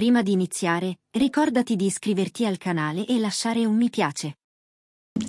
Prima di iniziare, ricordati di iscriverti al canale e lasciare un mi piace.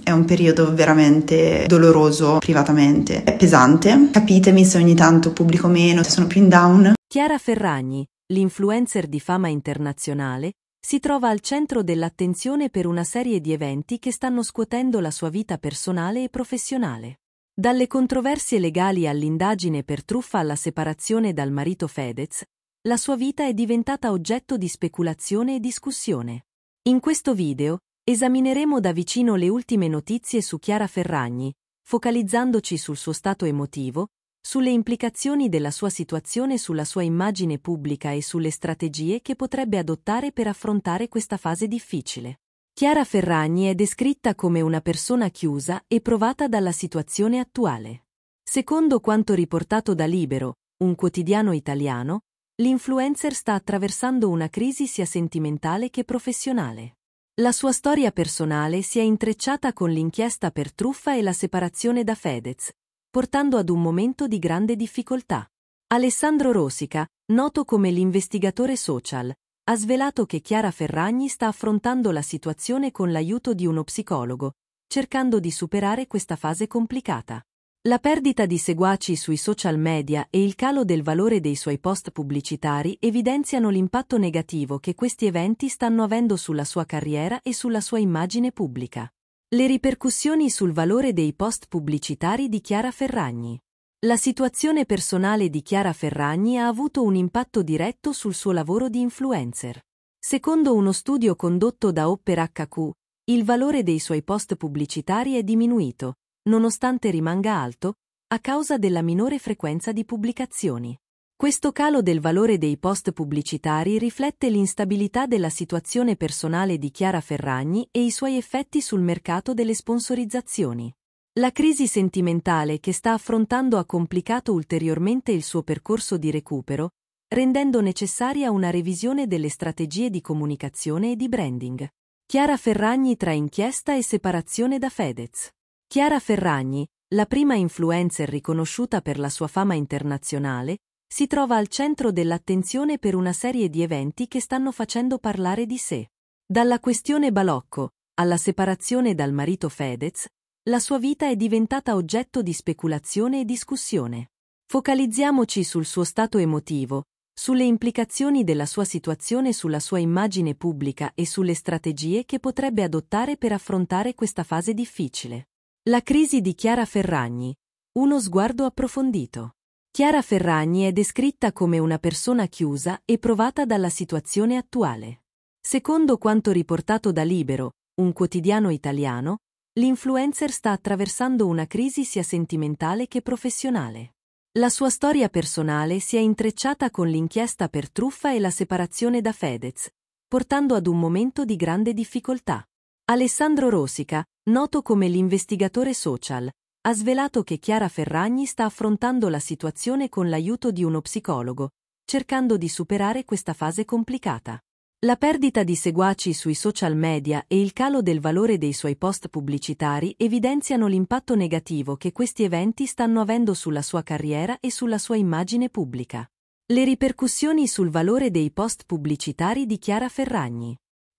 È un periodo veramente doloroso privatamente, è pesante. Capitemi se ogni tanto pubblico meno, se sono più in down. Chiara Ferragni, l'influencer di fama internazionale, si trova al centro dell'attenzione per una serie di eventi che stanno scuotendo la sua vita personale e professionale. Dalle controversie legali all'indagine per truffa alla separazione dal marito Fedez, la sua vita è diventata oggetto di speculazione e discussione. In questo video, esamineremo da vicino le ultime notizie su Chiara Ferragni, focalizzandoci sul suo stato emotivo, sulle implicazioni della sua situazione sulla sua immagine pubblica e sulle strategie che potrebbe adottare per affrontare questa fase difficile. Chiara Ferragni è descritta come una persona chiusa e provata dalla situazione attuale. Secondo quanto riportato da Libero, un quotidiano italiano, L'influencer sta attraversando una crisi sia sentimentale che professionale. La sua storia personale si è intrecciata con l'inchiesta per truffa e la separazione da Fedez, portando ad un momento di grande difficoltà. Alessandro Rosica, noto come l'investigatore social, ha svelato che Chiara Ferragni sta affrontando la situazione con l'aiuto di uno psicologo, cercando di superare questa fase complicata. La perdita di seguaci sui social media e il calo del valore dei suoi post pubblicitari evidenziano l'impatto negativo che questi eventi stanno avendo sulla sua carriera e sulla sua immagine pubblica. Le ripercussioni sul valore dei post pubblicitari di Chiara Ferragni. La situazione personale di Chiara Ferragni ha avuto un impatto diretto sul suo lavoro di influencer. Secondo uno studio condotto da Opera HQ, il valore dei suoi post pubblicitari è diminuito, nonostante rimanga alto, a causa della minore frequenza di pubblicazioni. Questo calo del valore dei post pubblicitari riflette l'instabilità della situazione personale di Chiara Ferragni e i suoi effetti sul mercato delle sponsorizzazioni. La crisi sentimentale che sta affrontando ha complicato ulteriormente il suo percorso di recupero, rendendo necessaria una revisione delle strategie di comunicazione e di branding. Chiara Ferragni tra inchiesta e separazione da Fedez. Chiara Ferragni, la prima influencer riconosciuta per la sua fama internazionale, si trova al centro dell'attenzione per una serie di eventi che stanno facendo parlare di sé. Dalla questione Balocco alla separazione dal marito Fedez, la sua vita è diventata oggetto di speculazione e discussione. Focalizziamoci sul suo stato emotivo, sulle implicazioni della sua situazione sulla sua immagine pubblica e sulle strategie che potrebbe adottare per affrontare questa fase difficile. La crisi di Chiara Ferragni. Uno sguardo approfondito. Chiara Ferragni è descritta come una persona chiusa e provata dalla situazione attuale. Secondo quanto riportato da Libero, un quotidiano italiano, l'influencer sta attraversando una crisi sia sentimentale che professionale. La sua storia personale si è intrecciata con l'inchiesta per truffa e la separazione da Fedez, portando ad un momento di grande difficoltà. Alessandro Rosica, noto come l'investigatore social, ha svelato che Chiara Ferragni sta affrontando la situazione con l'aiuto di uno psicologo, cercando di superare questa fase complicata. La perdita di seguaci sui social media e il calo del valore dei suoi post pubblicitari evidenziano l'impatto negativo che questi eventi stanno avendo sulla sua carriera e sulla sua immagine pubblica. Le ripercussioni sul valore dei post pubblicitari di Chiara Ferragni.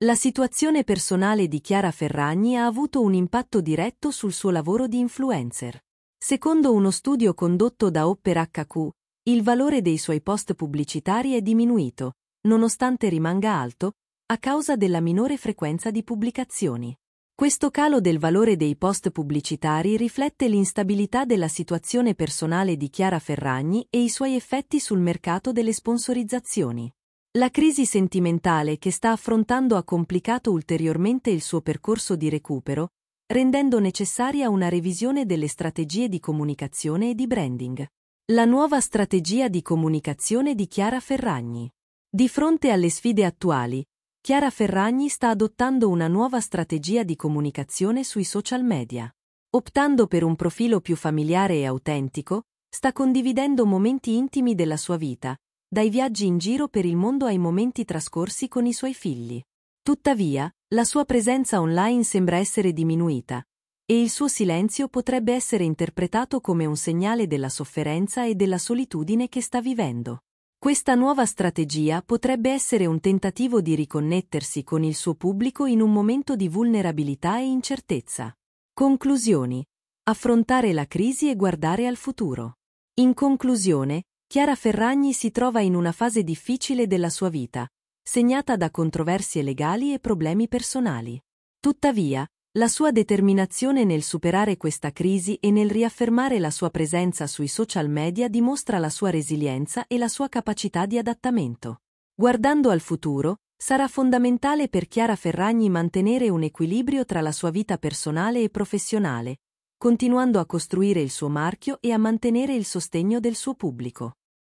La situazione personale di Chiara Ferragni ha avuto un impatto diretto sul suo lavoro di influencer. Secondo uno studio condotto da Opera HQ, il valore dei suoi post pubblicitari è diminuito, nonostante rimanga alto, a causa della minore frequenza di pubblicazioni. Questo calo del valore dei post pubblicitari riflette l'instabilità della situazione personale di Chiara Ferragni e i suoi effetti sul mercato delle sponsorizzazioni. La crisi sentimentale che sta affrontando ha complicato ulteriormente il suo percorso di recupero, rendendo necessaria una revisione delle strategie di comunicazione e di branding. La nuova strategia di comunicazione di Chiara Ferragni. Di fronte alle sfide attuali, Chiara Ferragni sta adottando una nuova strategia di comunicazione sui social media. Optando per un profilo più familiare e autentico, sta condividendo momenti intimi della sua vita, dai viaggi in giro per il mondo ai momenti trascorsi con i suoi figli. Tuttavia, la sua presenza online sembra essere diminuita, e il suo silenzio potrebbe essere interpretato come un segnale della sofferenza e della solitudine che sta vivendo. Questa nuova strategia potrebbe essere un tentativo di riconnettersi con il suo pubblico in un momento di vulnerabilità e incertezza. Conclusioni. Affrontare la crisi e guardare al futuro. In conclusione, Chiara Ferragni si trova in una fase difficile della sua vita, segnata da controversie legali e problemi personali. Tuttavia, la sua determinazione nel superare questa crisi e nel riaffermare la sua presenza sui social media dimostra la sua resilienza e la sua capacità di adattamento. Guardando al futuro, sarà fondamentale per Chiara Ferragni mantenere un equilibrio tra la sua vita personale e professionale, continuando a costruire il suo marchio e a mantenere il sostegno del suo pubblico.